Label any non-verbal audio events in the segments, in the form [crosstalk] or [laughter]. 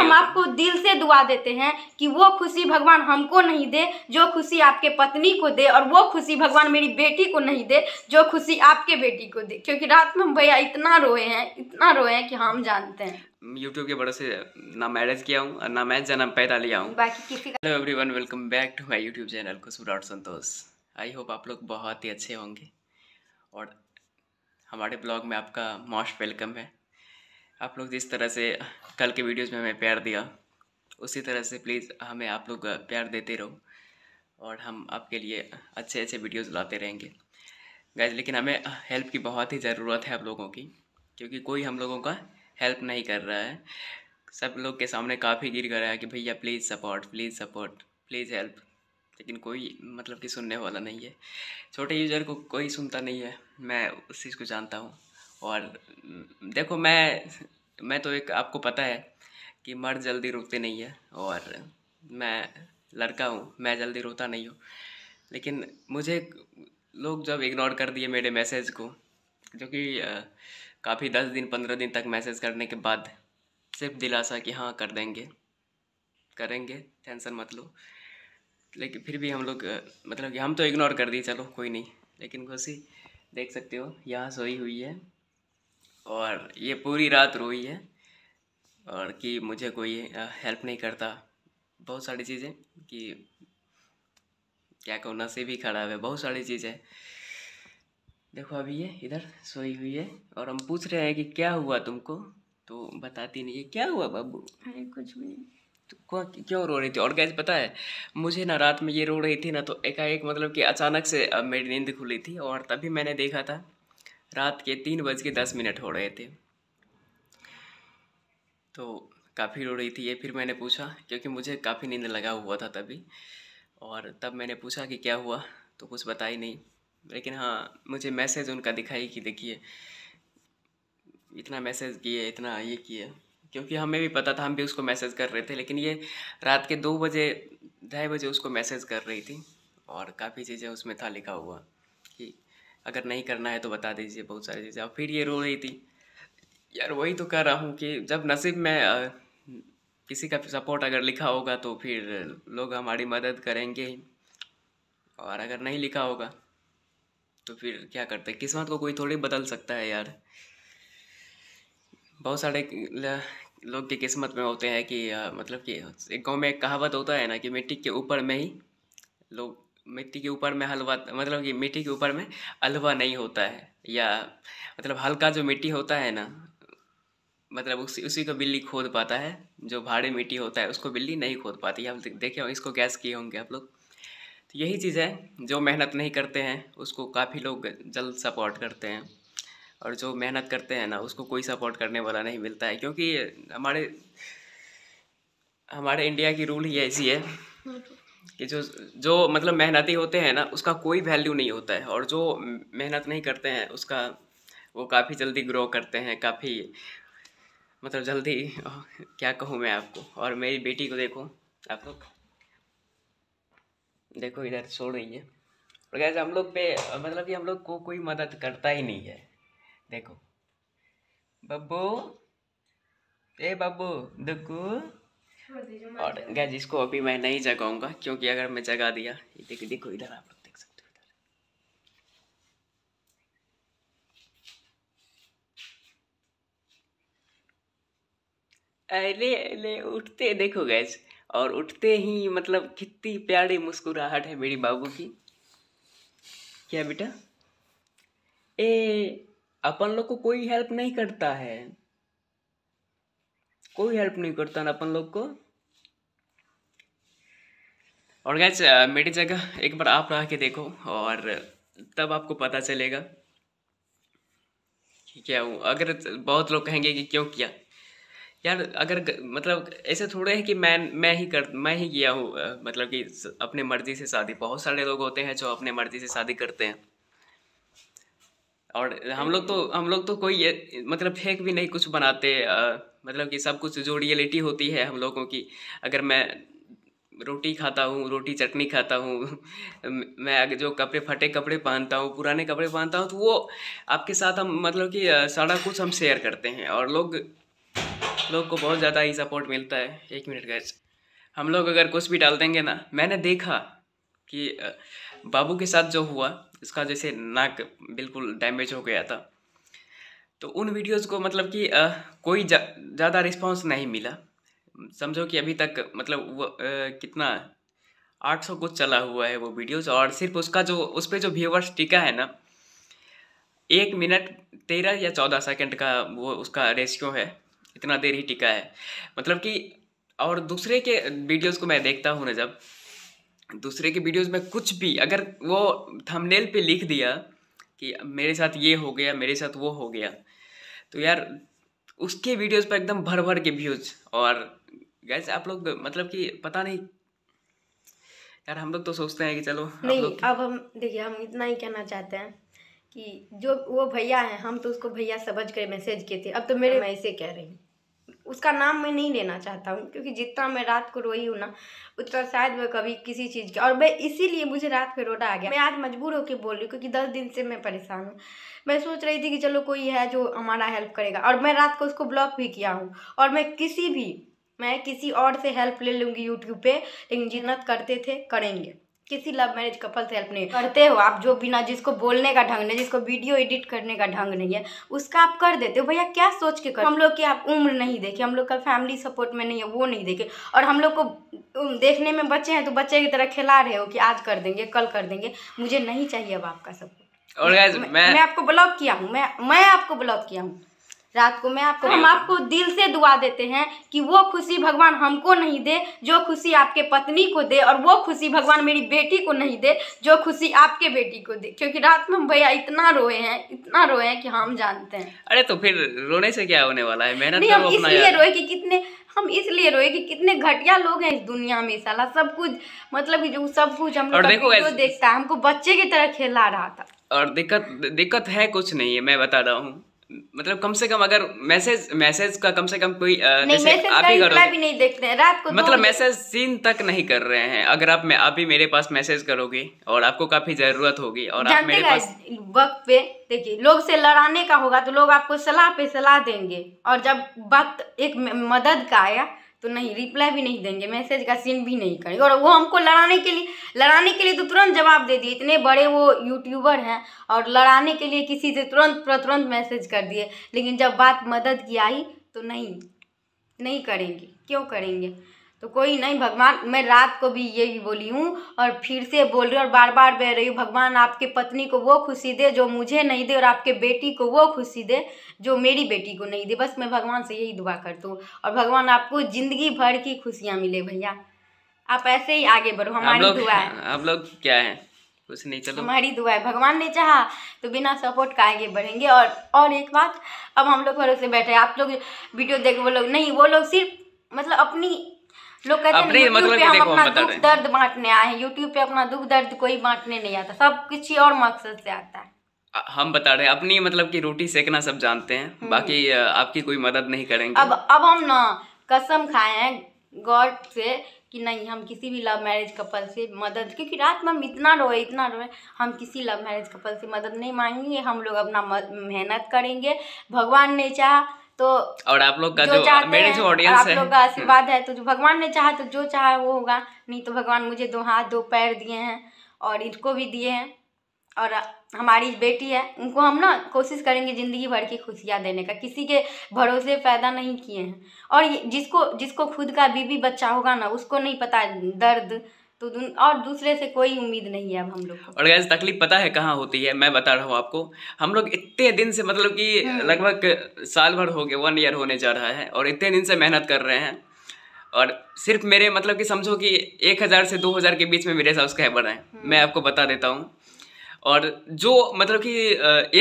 हम आपको दिल से दुआ देते हैं कि वो खुशी भगवान हमको नहीं दे जो खुशी आपके पत्नी को दे और वो खुशी भगवान मेरी बेटी को नहीं दे जो खुशी आपके बेटी को दे क्योंकि रात में हम भैया इतना रोए हैं इतना रोए हैं कि हाँ, हम जानते हैं यूट्यूब के बड़ों से ना मैरिज किया हूँ और ना मैं जन्म पैदा लिया हूँ hello everyone welcome back to my YouTube channel Khushboo dot Santosh I hope आप लोग बहुत ही अच्छे होंगे और हमारे ब्लॉग में आपका मोस्ट वेलकम है आप लोग जिस तरह से कल के वीडियोज़ में हमें प्यार दिया उसी तरह से प्लीज़ हमें आप लोग प्यार देते रहो और हम आपके लिए अच्छे अच्छे वीडियोज़ लाते रहेंगे गैज लेकिन हमें हेल्प की बहुत ही ज़रूरत है आप लोगों की क्योंकि कोई हम लोगों का हेल्प नहीं कर रहा है सब लोग के सामने काफ़ी गिर गया है कि भैया please support please support please help लेकिन कोई मतलब कि सुनने वाला नहीं है छोटे यूज़र को कोई सुनता नहीं है मैं उस चीज़ को जानता हूँ और देखो मैं मैं तो एक आपको पता है कि मर्द जल्दी रोते नहीं है और मैं लड़का हूँ मैं जल्दी रोता नहीं हूँ लेकिन मुझे लोग जब इग्नोर कर दिए मेरे मैसेज को जो कि काफ़ी दस दिन पंद्रह दिन तक मैसेज करने के बाद सिर्फ दिलासा कि हाँ कर देंगे करेंगे टेंशन मत लो लेकिन फिर भी हम लोग मतलब कि हम तो इग्नोर कर दिए चलो कोई नहीं लेकिन खुशी देख सकते हो यहाँ सोई हुई है और ये पूरी रात रोई है और कि मुझे कोई हेल्प नहीं करता बहुत सारी चीज़ें कि क्या कहूँ नशे भी खराब है बहुत सारी चीज़ें देखो अभी ये इधर सोई हुई है और हम पूछ रहे हैं कि क्या हुआ तुमको तो बताती नहीं है क्या हुआ बाबू अरे कुछ भी तो क्यों रो रही थी और गैस पता है मुझे ना रात में ये रो रही थी ना तो एकाएक मतलब कि अचानक से मेरी नींद खुली थी और तभी मैंने देखा था रात के तीन बज के दस मिनट हो रहे थे तो काफ़ी रो रही थी ये फिर मैंने पूछा क्योंकि मुझे काफ़ी नींद लगा हुआ था तभी और तब मैंने पूछा कि क्या हुआ तो कुछ बता ही नहीं लेकिन हाँ मुझे मैसेज उनका दिखाई कि देखिए इतना मैसेज किए इतना ये किए क्योंकि हमें भी पता था हम भी उसको मैसेज कर रहे थे लेकिन ये रात के दो बजे ढाई बजे उसको मैसेज कर रही थी और काफ़ी चीज़ें उसमें था लिखा हुआ अगर नहीं करना है तो बता दीजिए बहुत सारी चीज़ें और फिर ये रो रही थी यार वही तो कह रहा हूँ कि जब नसीब में आ, किसी का सपोर्ट अगर लिखा होगा तो फिर लोग हमारी मदद करेंगे ही और अगर नहीं लिखा होगा तो फिर क्या करते किस्मत को कोई थोड़ी बदल सकता है यार बहुत सारे लोग की किस्मत में होते हैं कि आ, मतलब कि एक गांव में एक कहावत होता है ना कि मिट्टी के ऊपर में ही लोग मिट्टी के ऊपर में हलवा मतलब कि मिट्टी के ऊपर में हलवा नहीं होता है या मतलब हल्का जो मिट्टी होता है ना मतलब उसी उसी को बिल्ली खोद पाता है जो भारी मिट्टी होता है उसको बिल्ली नहीं खोद पाती आप देखे होंगे इसको गैस किए होंगे आप लोग तो यही चीज़ है जो मेहनत नहीं करते हैं उसको काफ़ी लोग जल्द सपोर्ट करते हैं और जो मेहनत करते हैं ना उसको कोई सपोर्ट करने वाला नहीं मिलता है क्योंकि हमारे हमारे इंडिया की रूल ही ऐसी है कि जो जो मतलब मेहनती होते हैं ना उसका कोई वैल्यू नहीं होता है और जो मेहनत नहीं करते हैं उसका वो काफ़ी जल्दी ग्रो करते हैं काफ़ी मतलब जल्दी क्या कहूँ मैं आपको और मेरी बेटी को देखो आप लोग देखो इधर छोड़ रही है और कैसे हम लोग पे मतलब कि हम लोग को कोई मदद करता ही नहीं है देखो बब्बू ए बब्बू दुक्कू और गैज इसको अभी मैं नहीं जगाऊंगा क्योंकि अगर मैं जगा दिया ये देख देखो इधर आप लोग देख सकते हो इधर अरे अरे उठते देखो गैज और उठते ही मतलब कितनी प्यारी मुस्कुराहट है मेरी बाबू की क्या बेटा ए अपन लोग को कोई हेल्प नहीं करता है कोई हेल्प नहीं करता ना अपन लोग को और गैस मेरी जगह एक बार आप रह के देखो और तब आपको पता चलेगा क्या हूँ अगर बहुत लोग कहेंगे कि क्यों किया यार अगर मतलब ऐसे थोड़े हैं कि मैं मैं ही कर मैं ही किया हूँ मतलब कि अपने मर्ज़ी से शादी बहुत सारे लोग होते हैं जो अपने मर्ज़ी से शादी करते हैं और हम लोग तो हम लोग तो कोई मतलब फेक भी नहीं कुछ बनाते आ, मतलब कि सब कुछ जो रियलिटी होती है हम लोगों की अगर मैं रोटी खाता हूँ रोटी चटनी खाता हूँ [laughs] मैं अगर जो कपड़े फटे कपड़े पहनता हूँ पुराने कपड़े पहनता हूँ तो वो आपके साथ हम मतलब कि सारा कुछ हम शेयर करते हैं और लोग लोग को बहुत ज़्यादा ही सपोर्ट मिलता है एक मिनट गैस हम लोग अगर कुछ भी डाल देंगे ना मैंने देखा कि बाबू के साथ जो हुआ उसका जैसे नाक बिल्कुल डैमेज हो गया था तो उन वीडियोस को मतलब कि कोई ज़्यादा जा, रिस्पांस नहीं मिला समझो कि अभी तक मतलब वो आ, कितना 800 कुछ चला हुआ है वो वीडियोस और सिर्फ उसका जो उस पर जो व्यूवर्स टिका है ना एक मिनट तेरह या चौदह सेकंड का वो उसका रेशियो है इतना देर ही टिका है मतलब कि और दूसरे के वीडियोस को मैं देखता हूँ ना जब दूसरे के वीडियोस में कुछ भी अगर वो थंबनेल पे लिख दिया कि मेरे साथ ये हो गया मेरे साथ वो हो गया तो यार उसके वीडियोस पर एकदम भर भर के व्यूज़ और गैस आप लोग मतलब कि पता नहीं यार हम लोग तो सोचते हैं कि चलो नहीं अब हम देखिए हम इतना ही कहना चाहते हैं कि जो वो भैया हैं हम तो उसको भैया समझ कर मैसेज किए थे अब तो मेरे मैं इसे कह रही हूँ उसका नाम मैं नहीं लेना चाहता हूँ क्योंकि जितना मैं रात को रोई हूँ ना उतना शायद मैं कभी किसी चीज़ की और मैं इसीलिए मुझे रात पे रोना आ गया मैं आज मजबूर होकर बोल रही हूँ क्योंकि दस दिन से मैं परेशान हूँ मैं सोच रही थी कि चलो कोई है जो हमारा हेल्प करेगा और मैं रात को उसको ब्लॉक भी किया हूँ और मैं किसी भी मैं किसी और से हेल्प ले लूँगी यूट्यूब पर लेकिन जिन्नत करते थे करेंगे किसी लव मैरिज कपल से हेल्प नहीं करते हो आप जो बिना जिसको बोलने का ढंग नहीं जिसको वीडियो एडिट करने का ढंग नहीं है उसका आप कर देते हो भैया क्या सोच के कर हम लोग की आप उम्र नहीं देखे हम लोग का फैमिली सपोर्ट में नहीं है वो नहीं देखे और हम लोग को देखने में बच्चे हैं तो बच्चे की तरह खिला रहे हो कि आज कर देंगे कल कर देंगे मुझे नहीं चाहिए अब आपका सपोर्ट और मैं, मैं, मैं आपको ब्लॉक किया हूँ मैं मैं आपको ब्लॉक किया हूँ रात को मैं आपको हाँ। हम आपको दिल से दुआ देते हैं कि वो खुशी भगवान हमको नहीं दे जो खुशी आपके पत्नी को दे और वो खुशी भगवान मेरी बेटी को नहीं दे जो खुशी आपके बेटी को दे क्योंकि रात में हम भैया इतना रोए हैं इतना रोए हैं कि हम जानते हैं अरे तो फिर रोने से क्या होने वाला है मेहनत नहीं हम इसलिए रोए कि कितने हम इसलिए रोए कि कितने घटिया लोग हैं इस दुनिया में साला सब कुछ मतलब जो सब कुछ हम देखता है हमको बच्चे की तरह खेला रहा था और दिक्कत दिक्कत है कुछ नहीं है मैं बता रहा हूँ मतलब कम से कम अगर मैसेज मैसेज का कम से कम कोई आप ही करोगे भी नहीं देखते हैं रात को मतलब मैसेज सीन तक नहीं कर रहे हैं अगर आप मैं ही मेरे पास मैसेज करोगे और आपको काफी जरूरत होगी और आप मेरे पास वक्त पे देखिए लोग से लड़ाने का होगा तो लोग आपको सलाह पे सलाह देंगे और जब वक्त एक मदद का आया तो नहीं रिप्लाई भी नहीं देंगे मैसेज का सीन भी नहीं करेंगे और वो हमको लड़ाने के लिए लड़ाने के लिए तो तुरंत जवाब दे दिए इतने बड़े वो यूट्यूबर हैं और लड़ाने के लिए किसी से तुरंत तुरंत मैसेज कर दिए लेकिन जब बात मदद की आई तो नहीं नहीं करेंगे क्यों करेंगे तो कोई नहीं भगवान मैं रात को भी ये भी बोली हूँ और फिर से बोल रही हूँ और बार बार बह रही हूँ भगवान आपके पत्नी को वो खुशी दे जो मुझे नहीं दे और आपके बेटी को वो खुशी दे जो मेरी बेटी को नहीं दे बस मैं भगवान से यही दुआ करती हूँ और भगवान आपको ज़िंदगी भर की खुशियाँ मिले भैया आप ऐसे ही आगे बढ़ो हमारी दुआ है हाँ, आप लोग क्या है कुछ नहीं चलो हमारी दुआ है भगवान ने चाहा तो बिना सपोर्ट का आगे बढ़ेंगे और और एक बात अब हम लोग भरोसे बैठे आप लोग वीडियो देख वो लोग नहीं वो लोग सिर्फ मतलब अपनी लोग कहते हैं यूट्यूब मतलब पे हम अपना दुख दर्द बांटने आए हैं यूट्यूब पे अपना दुख दर्द कोई बांटने नहीं आता सब कुछ ही और मकसद से आता है हम बता रहे हैं अपनी मतलब कि रोटी सेकना सब जानते हैं हम्म। बाकी आपकी कोई मदद नहीं करेंगे अब अब हम ना कसम खाए हैं गॉड से कि नहीं हम किसी भी लव मैरिज कपल से मदद क्योंकि रात में हम इतना रोए इतना रोए हम किसी लव मैरिज कपल से मदद नहीं मांगेंगे हम लोग अपना मेहनत करेंगे भगवान ने चाह तो और आप लोग का जो, जो मेरे जो ऑडियंस आप लोग का हम्म। आशीर्वाद है तो जो भगवान ने चाहा तो जो चाहा वो होगा नहीं तो भगवान मुझे दो हाथ दो पैर दिए हैं और इनको भी दिए हैं और हमारी बेटी है उनको हम ना कोशिश करेंगे ज़िंदगी भर की खुशियाँ देने का किसी के भरोसे पैदा नहीं किए हैं और जिसको जिसको खुद का बीवी बच्चा होगा ना उसको नहीं पता दर्द तो और दूसरे से कोई उम्मीद नहीं है अब हम लोग और गैस तकलीफ पता है कहाँ होती है मैं बता रहा हूँ आपको हम लोग इतने दिन से मतलब कि हाँ। लगभग साल भर हो गए वन ईयर होने जा रहा है और इतने दिन से मेहनत कर रहे हैं और सिर्फ मेरे मतलब कि समझो कि एक हज़ार से दो हज़ार के बीच में मेरे सब्सक्राइबर हैं हाँ। मैं आपको बता देता हूँ और जो मतलब कि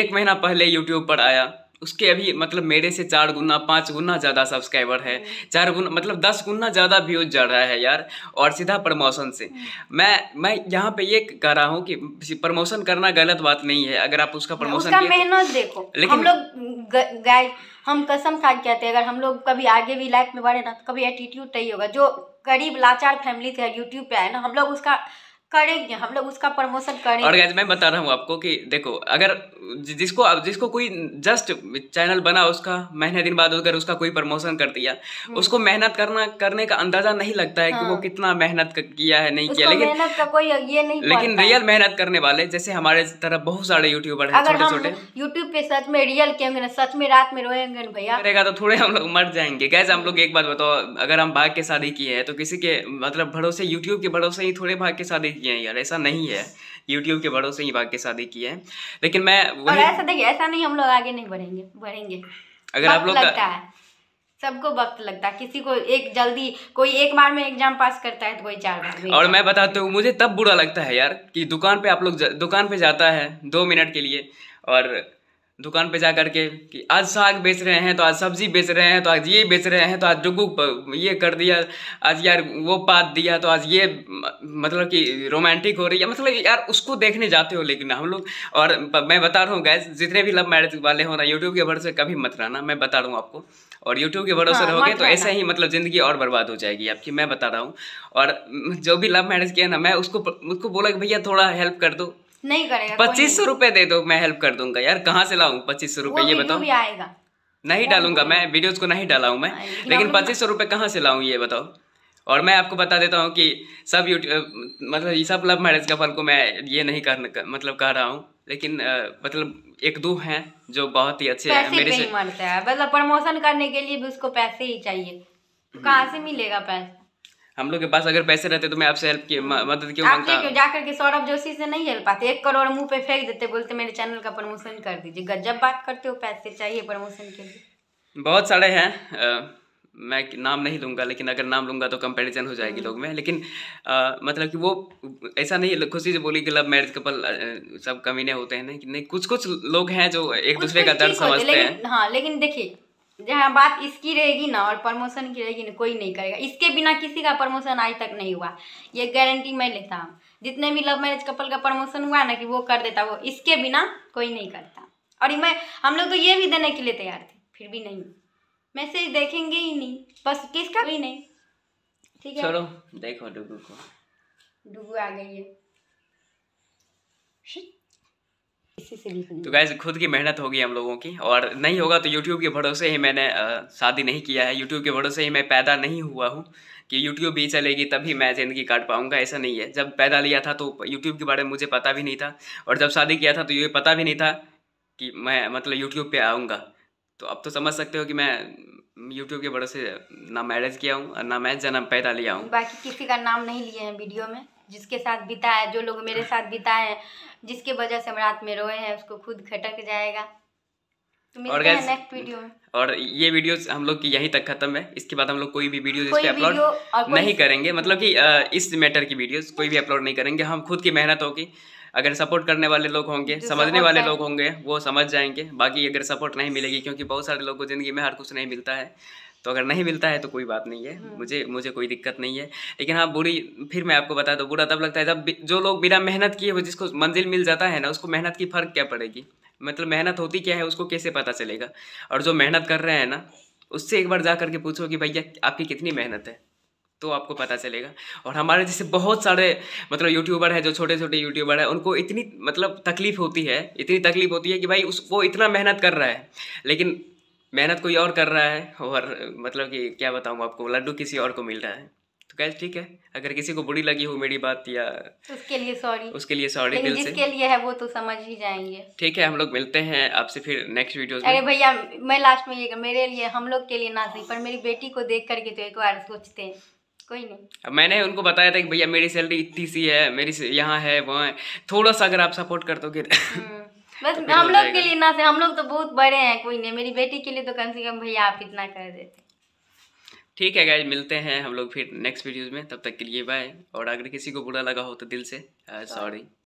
एक महीना पहले यूट्यूब पर आया उसके अभी मतलब मेरे से चार गुना पाँच गुना ज़्यादा सब्सक्राइबर है हम्म। चार गुना मतलब दस गुना ज़्यादा व्यूज जा रहा है यार और सीधा प्रमोशन से हम्म। मैं मैं यहाँ पे ये कह रहा हूँ कि प्रमोशन करना गलत बात नहीं है अगर आप उसका प्रमोशन उसका तो। मेहनत देखो लेकिन हम लोग गाय हम कसम साथ कहते हैं अगर हम लोग कभी आगे भी लाइफ में बढ़े ना तो कभी एटीट्यूड नहीं होगा जो गरीब लाचार फैमिली से यूट्यूब पे आए ना हम लोग उसका करेंगे हम लोग उसका प्रमोशन करेंगे और मैं बता रहा हूँ आपको कि देखो अगर जिसको जिसको कोई जस्ट चैनल बना उसका महीने दिन बाद अगर उसका कोई प्रमोशन कर दिया हम्म। उसको मेहनत करना करने का अंदाजा नहीं लगता है हाँ। कि वो हाँ। कितना मेहनत किया है नहीं किया लेकिन मेहनत का कोई ये नहीं लेकिन रियल मेहनत करने वाले जैसे हमारे तरफ बहुत सारे यूट्यूबर है छोटे छोटे यूट्यूब पे सच में रियल के सच में रात में रोएंगे भैया रहेगा तो थोड़े हम लोग मर जाएंगे कैसे हम लोग एक बात बताओ अगर हम भाग के शादी किए हैं तो किसी के मतलब भरोसे यूट्यूब के भरोसे ही थोड़े भाग के शादी किए हैं यार ऐसा नहीं है यूट्यूब के भरोसे ही भाग के शादी की है लेकिन मैं और ऐसा देखिए ऐसा नहीं हम लोग आगे नहीं बढ़ेंगे बढ़ेंगे अगर आप लोग लगता है सबको वक्त लगता है किसी को एक जल्दी कोई एक बार में एग्जाम पास करता है तो कोई चार बार और मैं बताता हूँ मुझे तब बुरा लगता है यार कि दुकान पे आप लोग दुकान पे जाता है दो मिनट के लिए और दुकान पे जा करके के कि आज साग बेच रहे हैं तो आज सब्जी बेच रहे हैं तो आज ये बेच रहे हैं तो आज जुगू ये कर दिया आज यार वो पात दिया तो आज ये मतलब कि रोमांटिक हो रही है मतलब यार उसको देखने जाते हो लेकिन हम लोग और मैं बता रहा हूँ गैस जितने भी लव मैरिज वाले हो ना यूट्यूब के भरोसे कभी मत रहना मैं बता रहा हूँ आपको और यूट्यूब के भरोसे हाँ, रहोगे तो ऐसे ही मतलब ज़िंदगी और बर्बाद हो जाएगी आपकी मैं बता रहा हूँ और जो भी लव मैरिज किया ना मैं उसको उसको बोला कि भैया थोड़ा हेल्प कर दो नहीं करेगा पच्चीस सौ रूपए दे दो मैं हेल्प कर दूंगा यार कहाँ से लाऊ पच्चीस सौ रूपये ये बताओ भी आएगा नहीं डालूंगा मैं वीडियोस को नहीं डाला हूँ मैं हाँ, लेकिन पच्चीस सौ रूपये कहाँ से लाऊ ये बताओ और मैं आपको बता देता हूँ कि सब यूट्यूब मतलब ये सब लव मैरिज कपल को मैं ये नहीं कर मतलब कह रहा हूँ लेकिन मतलब एक दो हैं जो बहुत ही अच्छे हैं मेरे से मतलब प्रमोशन करने के लिए भी उसको पैसे ही चाहिए तो कहाँ से मिलेगा पैसा हम लोग के पास अगर पैसे रहते तो मैं आपसे हेल्प की मदद क्यों मांगता आप क्यों जाकर के सौरभ जोशी से नहीं हेल्प पाते एक करोड़ मुंह पे फेंक देते बोलते मेरे चैनल का प्रमोशन कर दीजिए गजब बात करते हो पैसे चाहिए प्रमोशन के लिए बहुत सारे हैं मैं नाम नहीं लूंगा लेकिन अगर नाम लूंगा तो कंपेरिजन हो जाएगी हम्म। लोग में लेकिन आ, मतलब कि वो ऐसा नहीं खुशी से बोली कि लव मैरिज कपल सब कमीने होते हैं नहीं कुछ कुछ लोग हैं जो एक दूसरे का दर्द समझते हैं हाँ लेकिन देखिए जहाँ बात इसकी रहेगी ना और प्रमोशन की रहेगी ना कोई नहीं करेगा इसके बिना किसी का प्रमोशन आज तक नहीं हुआ ये गारंटी मैं लेता हूँ जितने भी लव मैरिज कपल का प्रमोशन हुआ ना कि वो कर देता वो इसके बिना कोई नहीं करता और मैं हम लोग तो ये भी देने के लिए तैयार थे फिर भी नहीं मैसेज देखेंगे ही नहीं बस किसका भी नहीं ठीक है चलो देखो डुगू को डुगू आ गई है तो गैस [laughs] खुद की मेहनत होगी हम लोगों की और नहीं होगा तो यूट्यूब के भरोसे ही मैंने शादी नहीं किया है यूट्यूब के भरोसे ही मैं पैदा नहीं हुआ हूँ कि यूट्यूब भी चलेगी तभी मैं ज़िंदगी काट पाऊँगा ऐसा नहीं है जब पैदा लिया था तो यूट्यूब के बारे में मुझे पता भी नहीं था और जब शादी किया था तो ये पता भी नहीं था कि मैं मतलब यूट्यूब पर आऊँगा तो अब तो समझ सकते हो कि मैं यूट्यूब के भरोसे ना मैरिज किया हूँ ना मैं जन्म पैदा लिया हूँ बाकी किसी का नाम नहीं लिए हैं वीडियो में जिसके साथ बिता है जो लोग मेरे साथ बिता है जिसके वजह से हम रात में रोए हैं उसको खुद खटक जाएगा तो और नेक्स्ट वीडियो में और ये वीडियो हम लोग की यहीं तक खत्म है इसके बाद हम लोग कोई भी वीडियो जिस अपलोड नहीं करेंगे मतलब कि इस मैटर की वीडियो कोई भी अपलोड नहीं करेंगे हम खुद की मेहनत होगी अगर सपोर्ट करने वाले लोग होंगे समझने वाले लोग होंगे वो समझ जाएंगे बाकी अगर सपोर्ट नहीं मिलेगी क्योंकि बहुत सारे लोग को ज़िंदगी में हर कुछ नहीं मिलता है तो अगर नहीं हम्म। मिलता है तो कोई बात नहीं है हम्म। मुझे मुझे कोई दिक्कत नहीं है लेकिन हाँ बुरी फिर मैं आपको बता दूँ बुरा तब लगता है जब जो लोग बिना मेहनत किए हुए जिसको मंजिल मिल जाता है ना उसको मेहनत की फ़र्क क्या पड़ेगी मतलब मेहनत होती क्या है उसको कैसे पता चलेगा और जो मेहनत कर रहे हैं ना उससे एक बार जा करके पूछो कि भैया आपकी कितनी मेहनत है तो आपको पता चलेगा और हमारे जैसे बहुत सारे मतलब यूट्यूबर हैं जो छोटे छोटे यूट्यूबर हैं उनको इतनी मतलब तकलीफ़ होती है इतनी तकलीफ़ होती है कि भाई उस वो इतना मेहनत कर रहा है लेकिन मेहनत कोई और कर रहा है और मतलब कि क्या बताऊँ आपको लड्डू किसी और को मिल रहा है तो कैसे ठीक है अगर किसी को बुरी लगी हो मेरी बात या उसके लिए सॉरी उसके लिए सॉरी दिल से लिए है वो तो समझ ही जाएंगे ठीक है हम लोग मिलते हैं आपसे फिर नेक्स्ट वीडियो अरे भैया मैं लास्ट में ये मेरे लिए हम लोग के लिए ना सही पर मेरी बेटी को देख करके तो एक बार सोचते हैं कोई नहीं अब मैंने उनको बताया था कि भैया मेरी सैलरी इतनी सी है मेरी यहाँ है वहाँ है थोड़ा सा अगर आप सपोर्ट कर दोगे हम्म। बस तो हम लोग के लिए ना से हम लोग तो बहुत बड़े हैं कोई नहीं मेरी बेटी के लिए तो कम से कम भैया आप इतना कर देते ठीक है गाइज मिलते हैं हम लोग फिर नेक्स्ट वीडियोज में तब तक के लिए बाय और अगर किसी को बुरा लगा हो तो दिल से सॉरी uh,